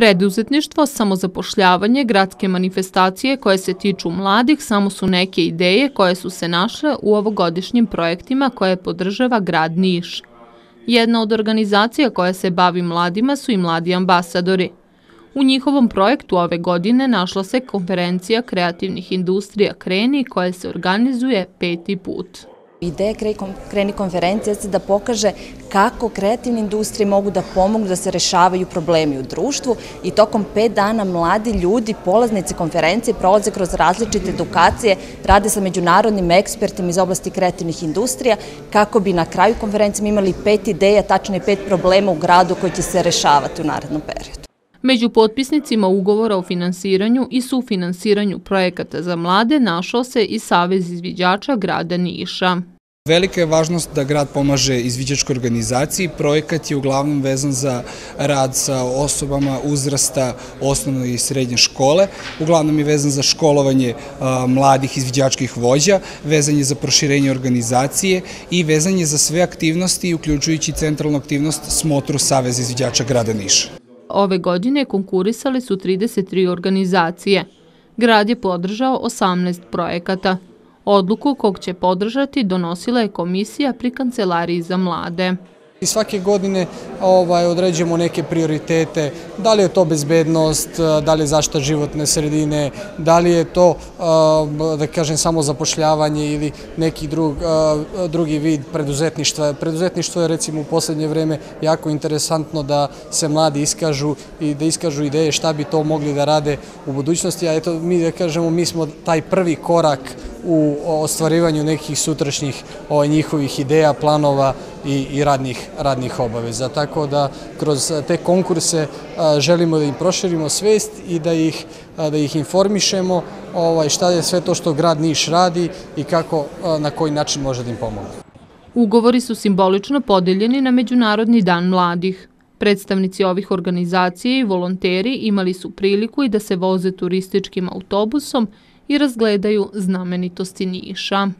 Preduzetništvo, samozapošljavanje, gradske manifestacije koje se tiču mladih samo su neke ideje koje su se našle u ovogodišnjim projektima koje podržava grad Niš. Jedna od organizacija koja se bavi mladima su i mladi ambasadori. U njihovom projektu ove godine našla se konferencija kreativnih industrija Kreni koja se organizuje peti put. Ideja kreni konferencija se da pokaže kako kreativne industrije mogu da pomognu da se rešavaju problemi u društvu i tokom pet dana mladi ljudi, polaznici konferencije, prolaze kroz različite edukacije, rade sa međunarodnim ekspertima iz oblasti kreativnih industrija kako bi na kraju konferencije imali pet ideja, tačno je pet problema u gradu koji će se rešavati u narednom periodu. Među potpisnicima ugovora o finansiranju i sufinansiranju projekata za mlade našao se i Savez izviđača grada Niša. Velika je važnost da grad pomaže izviđačkoj organizaciji. Projekat je uglavnom vezan za rad sa osobama uzrasta osnovne i srednje škole. Uglavnom je vezan za školovanje mladih izviđačkih vođa, vezan je za proširenje organizacije i vezan je za sve aktivnosti, uključujući centralnu aktivnost smotru Saveza izviđača grada Niša ove godine konkurisali su 33 organizacije. Grad je podržao 18 projekata. Odluku kog će podržati donosila je komisija pri Kancelariji za mlade. I svake godine ovaj, određujemo neke prioritete, da li je to bezbednost, eh, da li je zašta životne sredine, da li je to, eh, da kažem, samo zapošljavanje ili neki drug, eh, drugi vid preduzetništva. Preduzetništvo je, recimo, u posljednje vreme jako interesantno da se mladi iskažu i da iskažu ideje šta bi to mogli da rade u budućnosti, a eto, mi, da kažemo, mi smo taj prvi korak učiniti u ostvarivanju nekih sutrašnjih ovaj, njihovih ideja, planova i radnih obaveza. Tako da kroz te konkurse želimo da im proširimo svest i da ih informišemo ovaj, šta je sve to što grad Niš radi i kako na koji način može da im pomogu. Ugovori su simbolično podeljeni na Međunarodni dan mladih. Predstavnici ovih organizacije i volonteri imali su priliku i da se voze turističkim autobusom i razgledaju znamenitosti Niša.